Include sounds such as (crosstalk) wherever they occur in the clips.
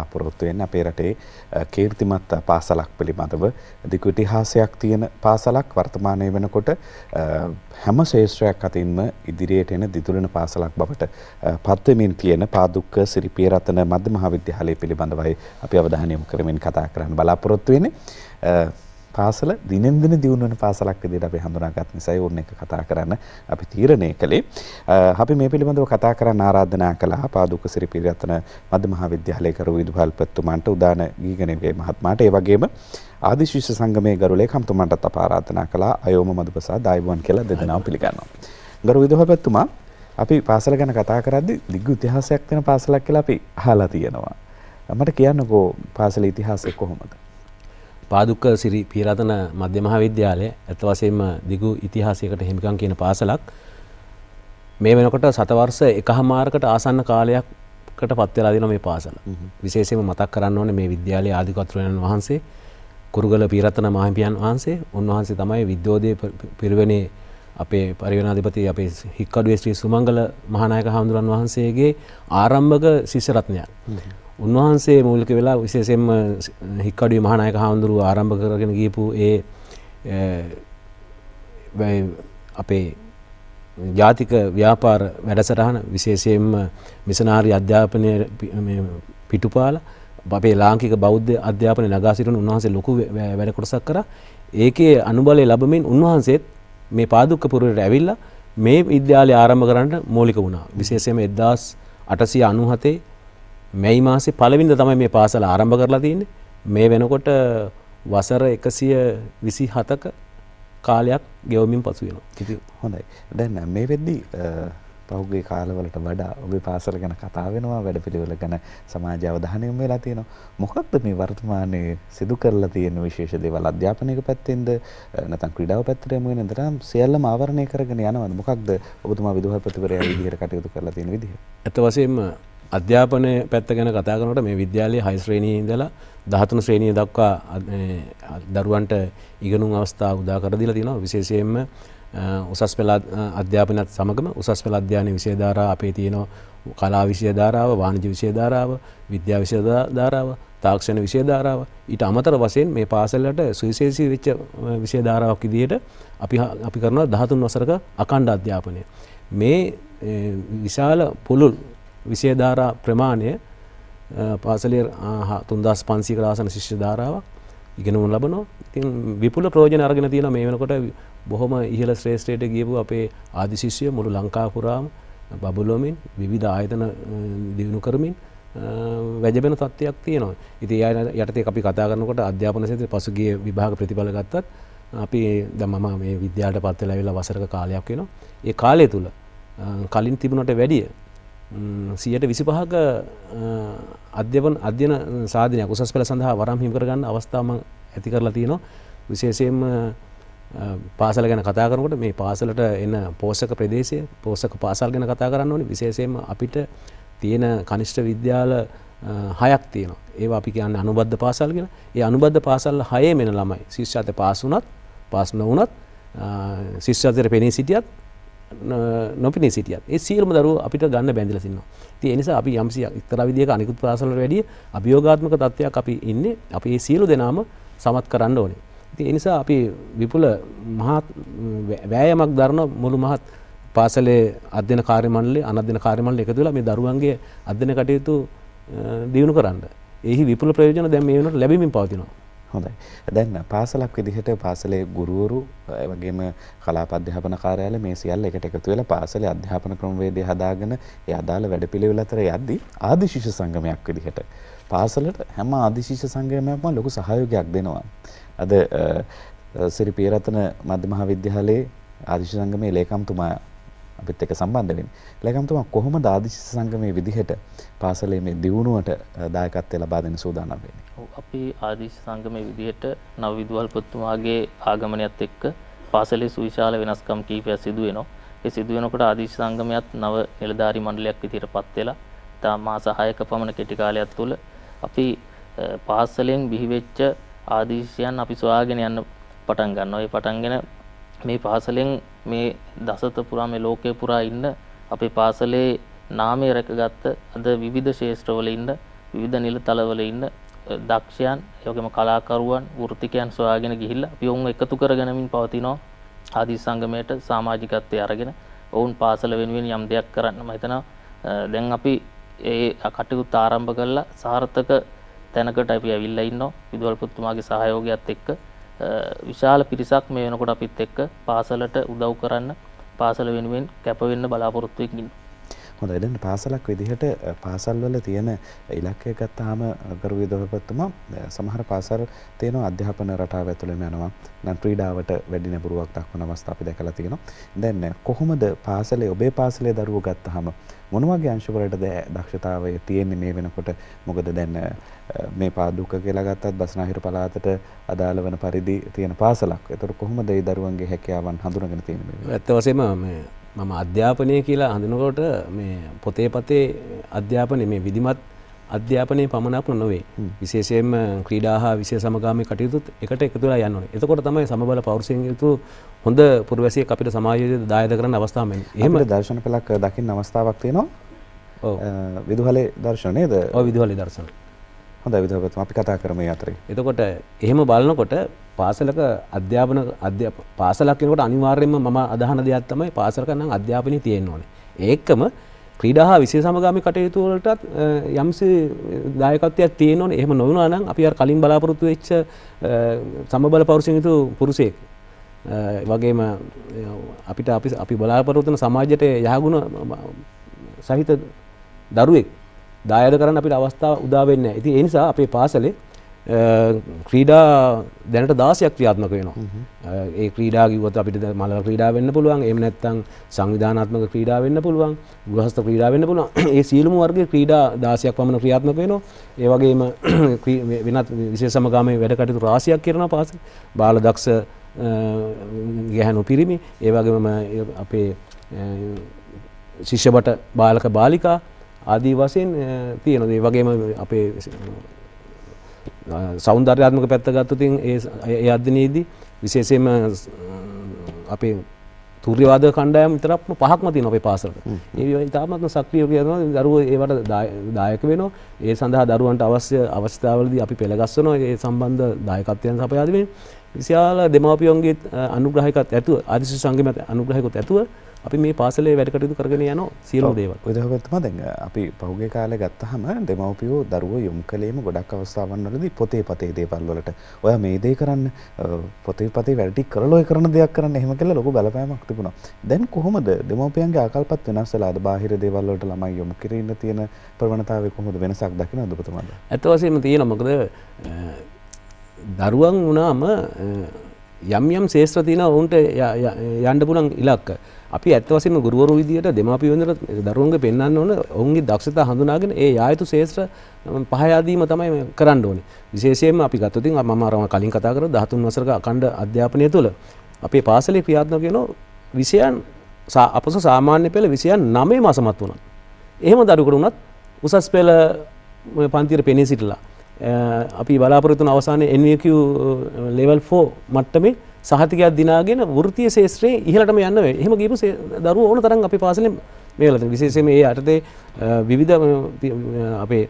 අපරොත්තු වෙන්නේ අපේ රටේ කීර්තිමත් පාසලක් පිළිබඳව දිගු ඉතිහාසයක් තියෙන පාසලක් වර්තමානයේ වෙනකොට හැම ශේෂ්ත්‍රයක් අතින්ම ඉදිරියට එන දිදුලන පාසලක් බවට පත් වෙමින් තියෙන පාදුක්ක සිරිපිය රතන මධ්‍ය මහා විද්‍යාලය පිළිබඳවයි අපි අවධානය යොමු කරමින් කතා කරන්න බලාපොරොත්තු වෙන්නේ පාසල දිනෙන් දින දියුණු වෙන පාසලක් විදිහට අපි හඳුනාගත් නිසා ඕන එක කතා කරන්න අපි තීරණය කළේ. අපි මේ පිළිබඳව කතා කරන්න ආරාධනා කළා පාදුක සිරි පිරිරත්න මධ්‍ය මහාවිද්‍යාලයේ කරු විදුහල්පතිතුමන්ට උදාන ගීගණේගේ මහත්මයාට ඒ වගේම ආදි ශිෂ්‍ය සංගමයේ ගරු ලේකම්තුමන්ටත් අප ආරාධනා කළා අයෝම මදුපසා දායිබුවන් කියලා දෙදෙනාම පිළිගන්නවා. ගරු විදුහල්පතිතුමා අපි පාසල ගැන කතා කරද්දි දිග්ග ඉතිහාසයක් වෙන පාසලක් කියලා අපි අහලා තියෙනවා. මට කියන්නකෝ පාසල ඉතිහාසය කොහොමද? පාදුක්ක සිරි පීරතන මධ්‍යමහා විද්‍යාලය ඇතවසෙන්ම දිගු ඉතිහාසයකට හිමිකන් කියන පාසලක් මේ වෙනකොට සතවර්ස එකහමාරකට ආසන්න කාලයක්කට පත්වෙලා දින මේ පාසල විශේෂම මතක් කරන්න ඕන මේ විද්‍යාලය ආධිකත්වයන් වහන්සේ කුරුගල පීරත්තන මහමිපියන් වහන්සේ උන්වහන්සේ තමයි විද්‍යෝධය පිරිවෙනේ අපේ පරිවනාධිපති අපේ හික්කඩුවේ ශ්‍රී සුමංගල මහානායක හාමුදුරන් වහන්සේගේ ආරම්භක ශිෂ්‍යරත්නයක්. උන්වහන්සේ මූලික වෙලා විශේෂයෙන්ම හික්කඩුවේ මහානායක හාමුදුරුව ආරම්භ කරගෙන ගියපු ඒ අපේ ජාතික ව්‍යාපාර වැඩසටහන විශේෂයෙන්ම මිසනාරි අධ්‍යාපනය පිටුපාල අපේ ලාංකික බෞද්ධ අධ්‍යාපනය නගා සිටුණු උන්වහන්සේ ලොකු වැඩකොටසක් කර ඒකේ අනුබලය ලබමින් උන්වහන්සේත් මේ පාදුක්කපුරයට ඇවිල්ලා මේ විද්‍යාලය ආරම්භ කරන්න මූලික වුණා. විශේෂයෙන්ම 1897 මැයි මාසේ පළවෙනිදා තමයි මේ පාසල ආරම්භ කරලා තියෙන්නේ. මේ වෙනකොට වසර 127ක කාලයක් ගෙවමින් පසු වෙනවා. හොඳයි. දැන් මේ වෙද්දී පහුගිය කාලවලට වඩා ඔබේ පාසල ගැන කතා වෙනවා වැඩපිළිවෙල ගැන සමාජය අවධානය යොමු වෙලා තියෙනවා මොකක්ද මේ වර්තමානයේ සිදු කරලා තියෙන විශේෂ දේවල් අධ්‍යාපනයක පැත්තෙන්ද නැත්නම් ක්‍රීඩාව පැත්තට යමු වෙන දරම් සියල්ලම ආවරණය කරගෙන යනවද මොකක්ද ඔබතුමා විදුහල්පතිවරයා විදිහට කටයුතු කරලා තියෙන විදිහ අත වශයෙන්ම අධ්‍යාපනය පැත්ත ගැන කතා කරනට මේ විද්‍යාලයේ හයි ශ්‍රේණී ඉඳලා දහතුන ශ්‍රේණිය දක්වා දරුවන්ට ඉගෙනුම් අවස්ථා උදා කර දීලා තියෙනවා විශේෂයෙන්ම උසස් පෙළ අධ්‍යාපනත් සමගම උසස් පෙළ අධ්‍යාන විෂයධාරා අපේ තියෙනවා කලා විෂයධාරාව වාණජ විෂයධාරාව විද්‍යා විෂයධාරාව තාක්ෂණ විෂයධාරාව ඊට අමතර වශයෙන් මේ පාසල්ලට සුවිශේෂී වෙච්ච විෂයධාරාවක් විදිහට අපි අපි කරනවා 13 වසරක අඛණ්ඩ අධ්‍යාපනය. මේ විශාල පුළුල් විෂයධාරා ප්‍රමාණය පාසලේ 3500 ක ආසන ශිෂ්‍ය ධාරාවක් ඉගෙනුම් ලබනවා. ඉතින් විපුල ප්‍රයෝජන අරගෙන තියෙනවා මේ වෙනකොට බොහොම ඉහල ශ්‍රේෂ්ඨයට ගියපු අපේ ආදිශිෂ්‍යය මුළු ලංකාපුරාම බබලොමින් විවිධ ආයතන දියුණු කරමින් වැජබෙන තත්ත්වයක් තියෙනවා ඉති අය යටතේ අපි කතා කරනකොට අධ්‍යාපන සේත පසුගේ විභාග ප්‍රතිඵල ගත්තත් අපි දමම මේ විද්‍යාට පත්වෙලා වෙලා වසරක කාලයක් වෙනවා ඒ කාලය තුළ කලින් තිබුණට වැඩිය සියට විසිපහක අධ්‍යපන අධ්‍යන සාධනය උසස් පෙළ සඳහා වරම් හිමකරගන්න අවස්ථාම ඇති කරලා තියෙනවා විශේෂයෙන්ම පාසල ගැන කතා කරනකොට මේ පාසලට එන පෝසක ප්‍රදේශය පෝසක පාසල් ගැන කතා කරන්න ඕනේ විශේෂයෙන්ම අපිට තියෙන කනිෂ්ඨ විද්‍යාල හයක් තියෙනවා. ඒවා අපි කියන්නේ අනුබද්ධ පාසල් කියලා. ඒ අනුබද්ධ පාසල් හයේ මෙන ළමයි ශිෂ්‍යත්ව පාස් වුණත් පාස් නොවුණත් ශිෂ්‍යත්වයට පෙනී සිටියත් නොපිනී සිටියත් ඒ සියලුම දරුවෝ අපිට ගන්න බැඳිලා තිනවා. ඉතින් ඒ නිසා අපි යම්සි එක්තරා විදියක අනිකුත් පාසල්වලට වැඩිය අභියෝගාත්මක තත්ත්වයක් අපි ඉන්නේ. අපි මේ සියලු දෙනාම සමත් කරන්න ඕනේ. ති එනිසා අපි විපුල මහත් වෑයමක් දරන මුළු මහත් පාසලේ අධ්‍යන කාරිමල්ලේ අනධ්‍යන කාරිමල්ල එක තුලා මේ දරුවන්ගේ අධ්‍යන කටයුතු දියුණු කරන්න එහි විපුල ප්‍රයෝජන දැම් මේ වනට ලැබීමින් පවතිනවා හොඳයි. දැන් පාසලක් විදිහට පාසලේ ගුරුවරු වගේම කලාප අධ්‍යාපන කාර්යාලය මේ සියල්ල එකට එකතු වෙලා පාසලේ අධ්‍යාපන ක්‍රමවේදය හදාගෙන ඒ අදාළ වැඩපිළිවෙල අතර යද්දී ආදිශිෂ්‍ය සංගමයක් විදිහට පාසලට හැම ආදිශිෂ්‍ය සංගමයක්ම ලොකු සහයෝගයක් දෙනවා. අද සිරි පීරතන මධ්‍ය මහාවිද්‍යාලයේ ආදිශ සංගමේ ලේකම්තුමා අපිත් එක්ක සම්බන්ධ වෙන්නේ. ලේකම්තුමා කොහොමද ආදිශ සංගමේ විදිහට පාසලේ මේ දියුණුවට දායකත්වය ලබා දෙන්න සූදානම් වෙන්නේ? ඔව් අපි ආදිශ සංගමේ විදිහට නව විදුහල් පුතුමාගේ ආගමනයත් එක්ක පාසලේ සුවිශාල වෙනස්කම් කීපයක් සිදු වෙනවා. ඒ සිදු වෙනකොට ආදිශ සංගමයත් නව නිලධාරි මණ්ඩලයක් විදිහටපත් වෙලා තා මාස 6ක පමණ කෙටි කාලයක් තුල අපි පාසලෙන් බිහිවෙච්ච ආදේශයන් අපි සොයාගෙන යන්න පටන් ගන්නවා. ඒ පටන්ගෙන මේ පාසලෙන් මේ දසත පුරා මේ ලෝකය පුරා ඉන්න අපේ පාසලේ නාමය රැකගත්ත අද විවිධ ශේෂ්ත්‍රවල ඉන්න විවිධ නිලතලවල ඉන්න දක්ෂයන් යෝගම කලාකරුවන් වෘතිකයන් සොයාගෙන ගිහිල්ලා අපි ඔවුන් එකතු කරගෙනමින් පවතිනවා ආදී සංගමයට සමාජිකත්වය අරගෙන ඔවුන් පාසල වෙනුවෙන් යම් දෙයක් කරන්න මම හිතනවා දැන් අපි ඒ කටයුතු ආරම්භ කළා සාර්ථක තැනකට අපි ඇවිල්ලා ඉන්නවා විදුවල් පුතුමාගේ සහයෝගයත් එක්ක විශාල පිරිසක් මේ වෙනකොට අපිත් එක්ක පාසලට උදව් කරන්න පාසල වෙනුවෙන් කැපවෙන්න බලාපොරොත්තු වෙමින් හොඳ එදන්න පාසලක් විදිහට පාසල්වල තියෙන ඉලක්කය ගත්තාම ගරු විදහපත්තුමා සමහර පාසල් තියෙන අධ්‍යාපන රටාව ඇතුළෙම යනවා නම් ක්‍රීඩාවට වැඩි නැඹුරුවක් දක්වන අවස්ථා අපි දැකලා තියෙනවා. දැන් කොහොමද පාසලේ ඔබේ පාසලේ දරුවෝ ගත්තාම මොන වගේ අංශවලටද දක්ෂතාවය තියෙන්නේ මේ වෙනකොට මොකද දැන් මේ පාදුක කියලා ගත්තත් බස්නාහිර පළාතට අදාළ වෙන පරිදි තියෙන පාසලක්. ඒතර කොහොමද ඒ දරුවන්ගේ හැකියාවන් හඳුනගෙන තියෙන්නේ? ඇත්ත වශයෙන්ම මේ මම අධ්‍යාපනය කියලා හඳනකොට මේ පොතේ පතේ අධ්‍යාපනය මේ විදිමත් අධ්‍යාපනය පමණක් නොවේ විශේෂයෙන් ක්‍රීඩා හා විශය සමගාමය කටයුතුත් එකට එකතුලා යන්න එතකොට තමයි සමබල පවරුසයතු හොඳ පුරවැසිය අපිට සමාජය දායද කරන අවස්ථාවම එහම දර්ශන පලක් දකිින් අවස්ථාවක් තියෙනවා විදුහලේ දර්ශනයද විදුහලි දර්ශන හොඳ විදවතුම අපි කතා කරමු අතරේ. එතකොට එහෙම බලනකොට පාසලක අධ්‍යාපන පාසලක් වෙනකොට අනිවාර්යයෙන්ම මම අදහන දෙයක් තමයි පාසලක නම් අධ්‍යාපනය තියෙන්න ඕනේ. ඒකම ක්‍රීඩා හා විෂය සමගාමී කටයුතු වලටත් යම්සි දායකත්වයක් තියෙන්න ඕනේ. එහෙම නොවුණා නම් අපි අර කලින් බලාපොරොත්තු වෙච්ච සමබල පෞරුෂයෙන් යුතු පුරුෂයෙක් වගේම අපිට අපි අපි බලාපොරොත්තු වෙන සමාජයට යහගුණ සහිත දරුවෙක් දායද කරන්න අපිට අවස්ථාව උදාවෙන්න ඇති එනිසා අපේ පාසලේ ක්‍රීඩා දැනට දාසයක් ක්‍රියාත්මක වෙනවා ඒ ක්‍රීඩා ගිවත අපිට මල ක්‍රීඩා වෙන්න පුළුවන් එම නැත්තං සංවිධානාත්මක ක්‍රීඩා වෙන්න පුළුවන් ගෘහස්ත ක්‍රීඩා වෙන්න පුළුවන් (clears throat) ඒ සියලුම වර්ගයේ ක්‍රීඩා දාසයක් පමණ ක්‍රියාත්මක වෙනවා ඒ වගේම (clears throat) වෙනත් විශේෂ සමගාමී වැඩ කටයුතු රාශියක් කරනවා පාසල බාල දක්ෂ ගැහැනු පිරිමි ඒවගේම අපේ ශිෂ්‍යබට බාලක බාලිකා ආදී වශයෙන් තියෙන දේ වගේම අපේ සෞන්දර්යාත්මක පැත්ත ගත්තොත් ඒ අධ්‍යනයේදී විශේෂයෙන්ම අපේ තුර්යවාද කණ්ඩායම් විතරක්ම පහක්ම තියෙනවා අපේ පාසලට. ඒ ඉතාමත්ම සක්‍රීය කියනවා දරුවෝ ඒවට දායක වෙනවා. ඒ සඳහා දරුවන්ට අවශ්‍ය අවස්ථාවලදී අපි පෙළ ගස්වනවා. ඒ සම්බන්ධ දායකත්වයන් සපයා දෙමින් විශාල දෙමාපියන්ගේ අනුග්‍රහකත් ඇතුව අදිසි සංගම අනුග්‍රහකොත් ඇතුව අපි මේ පාසලේ වැඩකටයුතු කරගෙන යන සියලු දේවල්. විදහගත්තම දැන් අපි පහුගිය කාලේ ගත්තහම දෙමව්පියෝ දරුවෝ යොමු කළේම ගොඩක් අවස්ථාවන් වලදී පොතේ පතේ දේවල් වලට. ඔයා මේ දේ කරන්න පොතේ පතේ වැඩටි කරලා ඔය කරන දෙයක් කරන්න එහෙම කියලා ලොකු බලපෑමක් තිබුණා. දැන් කොහොමද දෙමව්පියන්ගේ ආකල්පත් වෙනස් වෙලාද? බාහිර දේවල් වලට ළමයි යොමු කිරීම තියෙන ප්‍රවණතාවය කොහොමද වෙනසක් දකින්න ඔබතුමාද? ඇත්ත වශයෙන්ම තියෙනවා. මොකද දරුවන් වනාම යම් යම් ශේෂත්‍රතින ඔවුන්ට යන්ඩ පුලන් ඉලක්ක අපි ඇත්වසම ගුරුවරු විදිට දෙමාපිවඳර දරුවන්ග පෙන්න්න ඕන ඔවුන්ගේ දක්ෂත හඳුනාගෙන ඒ යුතු ශේෂත්‍ර පහයාදීම තමයි කරන්න ඕනි විශේෂයෙන් අපි ගත්තතින් අමරම කලින් කතා කර දහතුන් වසරක අකණ්ඩ අධ්‍යාපනය තුළ අපේ පාසලේ ක්‍රියාත්න කියනෝ විෂයන් අපස සාමාන්‍ය පෙළ විසියන් නමේ මසමත් වුණත්. එහෙම දරුකරුණත් උසස් පෙළ පන්තිර පෙනී සිටලා අපි බලාපොරතුන අවසාන එක ලෙවල් ෆෝ මට්ටමේ සහතිකයක් දිනාගෙන වෘතිය සේත්‍රයේ ඉහලටම යන්නව එහම ගේපු දරුව ඕන තරන් අපි පාසල මේලත විශේෂම ඒ අටතේ විවිධ අපේ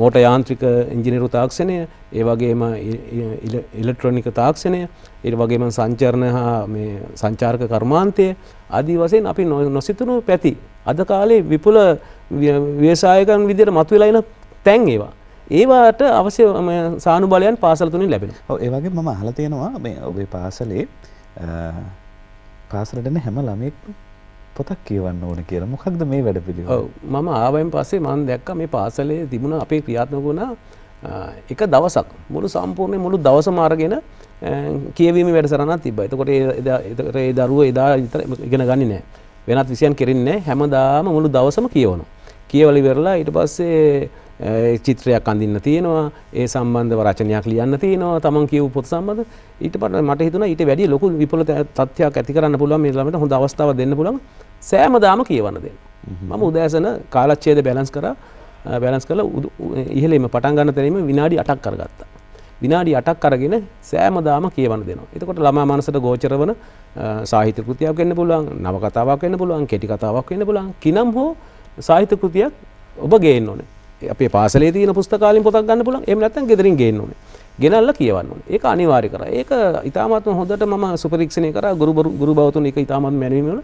මෝට යාන්ත්‍රික ඉංජිනිරු තාක්ෂණය ඒ වගේම ඉලෙක්ට්‍රොනික තාක්ෂණය ඒ වගේම සංචරණ හා සංචාර්ක කර්මාන්තය අදී වසයෙන් අපි නොසිතනු පැති අද කාලේ විපුල ව්‍යසායකන් විදියට මතුවෙලයින තැන් ඒවා ඒවාට අවශ්‍ය සානු බලයන් පාසල් තුනින් ලැබෙන ඒවගේ මම හලතියෙනවා මේ ඔබේ පාසලේ පාසලටන හැම ළමෙක් පොතක් කියවන්න ඕන කියලා මොකක්ද මේ වැඩ පිළි මම ආවයින් පස්සේ මන් දැක්ක මේ පාසලේ තිබුණ අපේ ක්‍රියාත්මක වුණා එක දවසක් මුළු සම්පූර්ණය මුළු දවස මාරගෙන කියවීම වැඩසරන තිබ එතකොට ඒ දරුව එදා ඉගෙන ගනි නෑ වෙනත් විසියන් කෙරන්නේ හැමදාම මුළු දවසම කියවනු කියවලි වෙරලා ඊට පස්සේ චිත්‍රයක් අඳින්න තියෙනවා ඒ සම්බන්ධව රචනයක් ලියන්න තියෙනවා තමන් කියව පොත් සම්බඳ ඊට පට මට හිතුන ඊට වැඩි ලොකු විපල තත්ත්වයක් ඇති කරන්න පුළුවන් මේ ළමයට හොඳ අවස්ථාව දෙන්න පුළුවන් සෑමදාම කියවන්න දෙන්න මම උදෑසන කාලච්ඡේද බැලන්ස් කරා බැලන්ස් කරලා ඉහළෙම පටන් ගන්න තැනීම විනාඩි 8ක් කරගත්තා විනාඩි 8ක් අරගෙන සෑමදාම කියවන්න දෙනවා. එතකොට ළමා මනසට ගෝචර වන සාහිත්‍ය කෘතියක් වෙන්න පුළුවන්, නවකතාවක් වෙන්න පුළුවන්, කෙටි කතාවක් වෙන්න පුළුවන්. කිනම් හෝ සාහිත්‍ය කෘතියක් ඔබ ගේන්න ඕනේ. අපේ පාසලේ තියෙන පුස්තකාලින් පොතක් ගන්න පුළුවන්. එහෙම නැත්නම් ගෙදරින් ගේන්න ඕනේ. ගෙනල්ලා කියවන්න ඕනේ. ඒක අනිවාර්ය කරා. ඒක ඉතාමත්ම හොඳට මම සුපරීක්ෂණය කරා ගුරු ගුරු භවතුන් ඒක ඉතාමත් මැනවීම වල.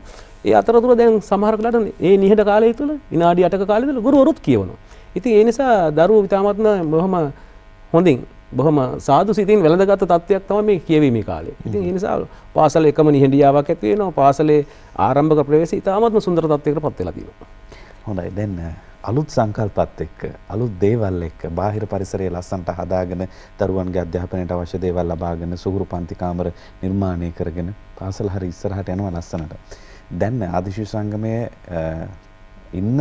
ඒ අතරතුර දැන් සමහර කලට මේ නිහඬ කාලය තුල විනාඩි 8ක කාලය තුල ගුරුවරුත් කියවනවා. ඉතින් ඒ නිසා දරුවෝ ඉතාමත්ම බොහොම හොඳින් බොහොම සාදු සිතින් වැළඳගත් තත්ත්වයක් තමයි මේ කියවීමේ කාලේ. ඉතින් ඒ නිසා පාසල එකම නිහඬියාවක් ඇති වෙනවා. පාසලේ ආරම්භක ප්‍රවේශය ඉතාමත්ම සුන්දර තත්ත්වයකට පත් වෙලා තියෙනවා. හොඳයි. දැන් අලුත් සංකල්පත් එක්ක අලුත් දේවල් එක්ක බාහිර පරිසරය ලස්සන්ට හදාගෙන දරුවන්ගේ අධ්‍යාපනයට අවශ්‍ය දේවල් ලබාගෙන සුහුරු පන්ති කාමර නිර්මාණය කරගෙන පාසල් හරි ඉස්සරහට යනවා ලස්සනට. දැන් ආදිශි සංගමයේ ඉන්න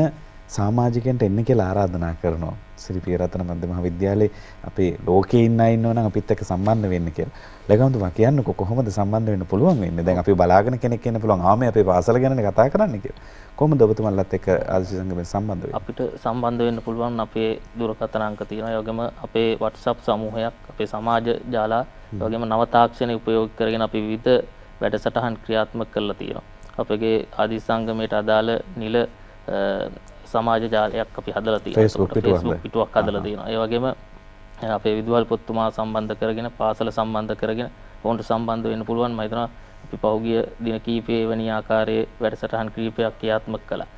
සමාජිකයන්ට එන්න කියලා ආරාධනා කරනවා. සිරි පියරතන මධ්‍ය මහාවිද්‍යාලයේ අපේ ලෝකේ ඉන්න අය ඉන්නවනම් අපිත් එක්ක සම්බන්ධ වෙන්න කියලා. ලගන්තුමා කියන්නකො කොහොමද සම්බන්ධ වෙන්න පුළුවන් වෙන්නේ? දැන් අපි බලාගෙන කෙනෙක් ඉන්න පුළුවන්. ආ මේ අපේ පාසල ගැනනේ කතා කරන්නේ කියලා. කොහොමද ඔබතුමාලත් එක්ක ආදිසි සංගමයෙන් සම්බන්ධ වෙන්නේ? අපිට සම්බන්ධ වෙන්න පුළුවන් අපේ දුරකථන අංක තියෙනවා. ඒ වගේම අපේ WhatsApp සමූහයක්, අපේ සමාජ ජාලා, ඒ වගේම නව තාක්ෂණය උපයෝග කරගෙන අපි විවිධ වැඩසටහන් ක්‍රියාත්මක කරලා තියෙනවා. අපගේ ආදිසංගමයට අදාළ නිල සමාජ ජාලයක් අපි හදලා තියෙනවා පිටුවක් හදලා තියෙනවා ඒ වගේම අපේ විදුහල් පොත්තුමා සම්බන්ධ කරගෙන පාසල සම්බන්ධ කරගෙන ඔවුන්ට සම්බන්ධ වෙන්න පුළුවන් මම හිතනවා අපි පහුගිය දින කීපයේ වැනි ආකාරයේ වැඩසටහන් කීපයක් ක්‍රියාත්මක කළා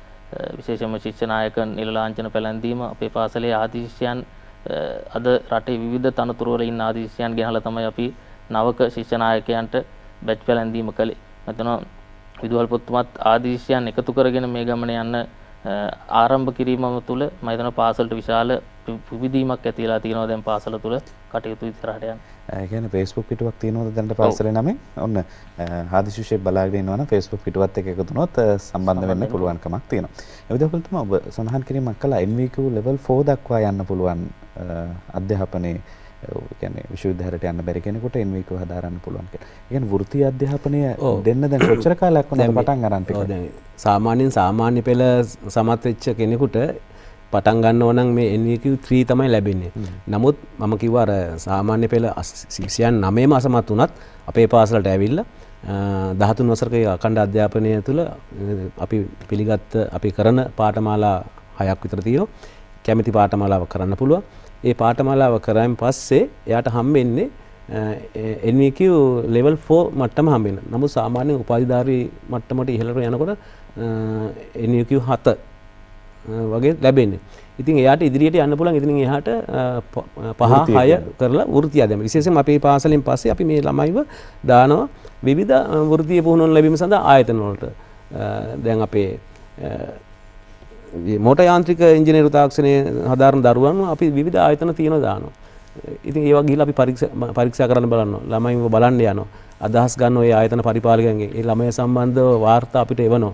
විශේෂම ශිෂ්‍යනායක නිලලාංචන පැලැන්දීම අපේ පාසලේ ආදිශිෂ්‍යයන් අද රටේ විවිධ තනතුරු වල ඉන්න ආදිශිෂ්‍යයන් ගෙනහලා තමයි අපි නවක ශිෂ්‍යනායකයන්ට බැච් පැලැන්දීම කළේ. මෙතන විදුහල්පොත්තුමත් ආදිශිෂ්‍යයන් එකතු කරගෙන මේ ගමන යන්න ආරම්භ කිරීමම තුළ මයිතන පාසල්ට විශාල පුවිදීමක් ඇතිලා තියෙනවා දැන් පාසල තුළ කටයුතු ඉස්සරහට යන. ඒ කියන්නේ Facebook පිටුවක් තියෙනවද දැනට පාසලේ නමේ? ඔන්න හාදිශුෂේ බලාගෙන ඉන්නවනම් Facebook පිටුවත් එක්ක එකතු වුණොත් සම්බන්ධ වෙන්න පුළුවන්කමක් තියෙනවා. ඒ විදිහට ඔබ සඳහන් කිරීමක් කළා NVQ level 4 දක්වා යන්න පුළුවන් අධ්‍යාපනයේ ගැන විශවිදහරට යන්න බැරිගෙනකොට එන්වක හදාරන්න පුළුවන්ක ගැන් ෘති අධ්‍යාපනය දෙන්න දැ ොච්චර කාලයක් ො පටන් ගරන්ට සාමාන්‍යෙන් සාමාන්‍ය පෙළ සමත්වෙච්ච කෙනෙකුට පටන් ගන්න ඕනන් මේ එන්Q3 තමයි ලැබෙන්නේ නමුත් මම කිවර සාමාන්‍ය පෙළ සිසියන් නමේම අසමත් වනත් අපේ පාසලට ඇවිල්ල දහතුන් වසරක අකණ්ඩ අධ්‍යාපනය තුළ අපි පිළිගත්ත අපි කරන පාටමාලා හයක් විතරතියෝ කැමති පාටමාලාව කරන්න පුළුව ඒ පාඨමාලාව කරායින් පස්සේ එයාට හම්බෙන්නේ NVQ level 4 මට්ටම හම්බෙන. නමුත් සාමාන්‍ය උපාධිධාරී මට්ටමට ඉහළට යනකොට NVQ 7 වගේ ලැබෙන්නේ. ඉතින් එයාට ඉදිරියට යන්න පුළුවන්. ඉතින් එයාට පහ හය කරලා වෘත්තිය දැම. විශේෂයෙන් අපේ පාසලෙන් පස්සේ අපි මේ ළමයිව දානවා විවිධ වෘත්තිය පුහුණුවන ලැබීම සඳහා ආයතන වලට. දැන් අපේ මෝට යාන්ත්‍රික ඉංජිනේරු තාක්ෂණය හදාරන දරුවන් අපි විධ ආයතන තියෙන දානවා. ඉතින් ඒවා ගිහිල්ලා අපි පරීක්ෂා කරන්න බලනවා. ළමයිව බලන්න යනවා. අදහස් ගන්න ওই ආයතන පරිපාලකයන්ගේ. ඒ ළමය සම්බන්ධව වාර්තා අපිට එවනවා.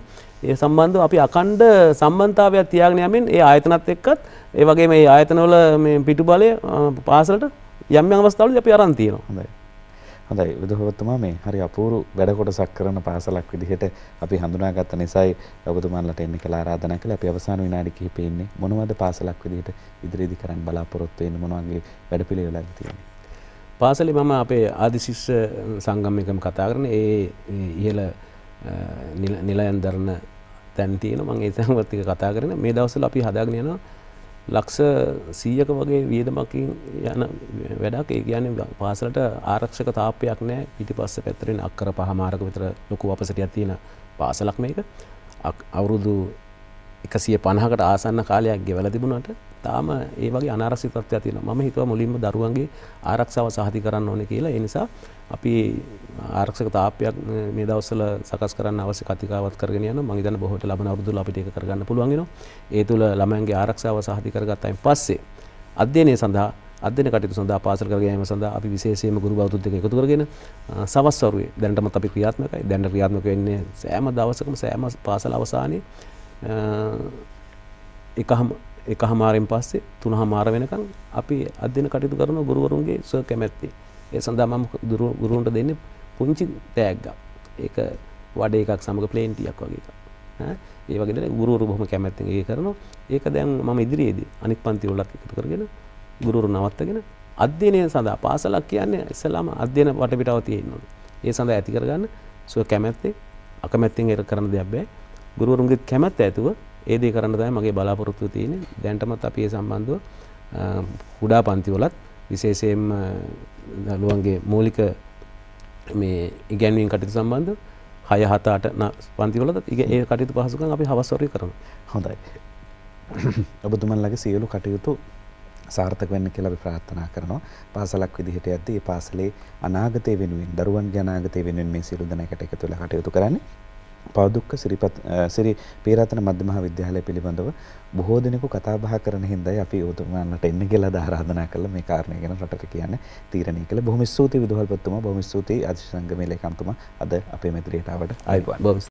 ඒ සම්බන්ධව අපි අකණ්ඩ සම්බන්ධතාවයක් තියාගෙන යමින් ඒ ආයතනත් එක්කත් ඒ වගේම මේ ආයතනවල මේ පිටුබලය පාසලට යම් යම් අවස්ථාවලදී අපි අරන් තියෙනවා. හොඳයි. හොඳයි විදුහවතුමා මේ හරි අපූරු වැඩකොටසක් කරන පාසලක් විදිහට අපි හඳුනාගත්ත නිසායි ඔබතුමාලට එන්න කියලා ආරාධනා කළා. අපි අවසාන විනාඩි කිහිපෙ ඉන්නේ. මොනවද පාසලක් විදිහට ඉදිරියේදී කරන්න බලාපොරොත්තු වෙන්නේ මොන වගේ වැඩපිළිවෙලක් තියෙන්නේ? පාසලේ මම අපේ ආදිශිෂ්‍ය සංගමයකම කතා කරන ඒ ඉහළ නිලයන් දරන තැන් තියෙන මම ඒ සංවත් එක කතා කරගෙන මේ දවස්වල අපි හදාගෙන යනවා ලක්ෂ සීයක වගේ වියදමකින් යන වැඩක් ඒ කියන පාසලට ආරක්ෂක තාපයක් නෑ පිටි පස්ස පැත්තරෙන් අක්කර පහමාරක විතර ලොකු අපසටයක් තියෙන පාසලක් මේක අවුරුදු එකසිය පණහකට ආසන්න කාලයක් ගෙවල තිබුණට තාම ඒ වගේ අනාරසිතත්ව ඇතින ම හිතුව මුලින්ම දරුවන්ගේ ආරක්ෂාව සහති කරන්න ඕන කියලා එනිසා අපි ආරක්ෂක තාපයක් මේ දවසල සකස් කරන්න අවස කතිකාවත් කරගෙන යන මගේදන බොහොට ලබන අවුදු අපිට එක කරගන්න පුළුවන්ගෙන ඒ තුළ ළමයන්ගේ ආරක්ෂාව සහති කරගත්තයින් පස්සේ අධ්‍යයනය සඳහා අධ්‍යන කටයුතු සඳහා පාසල් කර ගැනීම සඳහා අපි විශේෂයෙන්ම ගුරු බෞද්ධ දෙක එකතු කරගෙන සවස් වරුවේ දැනටමත් අපි ක්‍රියාත්මකයි දැනට ක්‍රියාත්මක වෙන්නේ සෑම දවසකම සෑම පාසල් අවසානයේ එකහම එකහමාරෙන් පස්සේ තුනහමාර වෙනකන් අපි අධ්‍යන කටයුතු කරන ගුරුවරුන්ගේ සුව කැමැත්තේ. ඒ සඳහා මම ගුරුවරුන්ට දෙන්නේ පුංචි තෑග්ගක්. ඒක වඩේ එකක් සමග ප්ලේන් ටිකක් වගේ එකක්. ඒ වගේ දේ ගුරුවරු බොහොම කැමැත්තෙන් ඒක කරනවා. ඒක දැන් මම ඉදිරියේදී අනිත් පන්ති වලත් එකතු කරගෙන ගුරුවරු නවත්තගෙන අධ්‍යයනය සඳහා පාසලක් කියන්නේ ඉස්සලාම අධ්‍යයන වටපිටාව තියෙනවා. ඒ සඳහා ඇති කරගන්න සුව කැමැත්තේ අකමැත්තෙන් ඒක කරන දෙයක් බෑ. ගුරුවරුන්ගේ කැමැත්ත ඇතුව ඒ දේ කරන්න තමයි මගේ බලාපොරොත්තුව තියෙන්නේ. දැන්ටමත් අපි ඒ සම්බන්ධව කුඩා පන්තිවලත් විශේෂයෙන්ම දරුවන්ගේ මූලික මේ ඉගැන්වීම් කටයුතු සම්බන්ධව 6 7 8 පන්තිවලත් ඒ කටයුතු පහසුකම් අපි හවස් වරුවේ කරනවා. හොඳයි. ඔබතුමන්ලගේ සියලු කටයුතු සාර්ථක වෙන්න කියලා අපි ප්‍රාර්ථනා කරනවා. පාසලක් විදිහට යද්දී මේ පාසලේ අනාගතය වෙනුවෙන් දරුවන් අනාගතය වෙනුවෙන් මේ සියලු දෙනා එකට එකතු වෙලා කටයුතු කරන්නේ පාදුක්ක සිරිපත් සිරි පීරාතන මධ්‍යමහා විද්‍යාලය පිළිබඳව බොහෝ දිනෙක කතා බහ කරන හින්දායි අපි ඔබතුමාලට එන්න කියලා ආරාධනා කළා මේ කාරණය ගැන රටට කියන්න තීරණය කළා බොහොම ස්තුතියි විදුහල්පතිතුමා බොහොම ස්තුතියි අධිසංගමේ ලේකම්තුමා අද අපේ මෙදිරියට ආවට ආයිබෝන්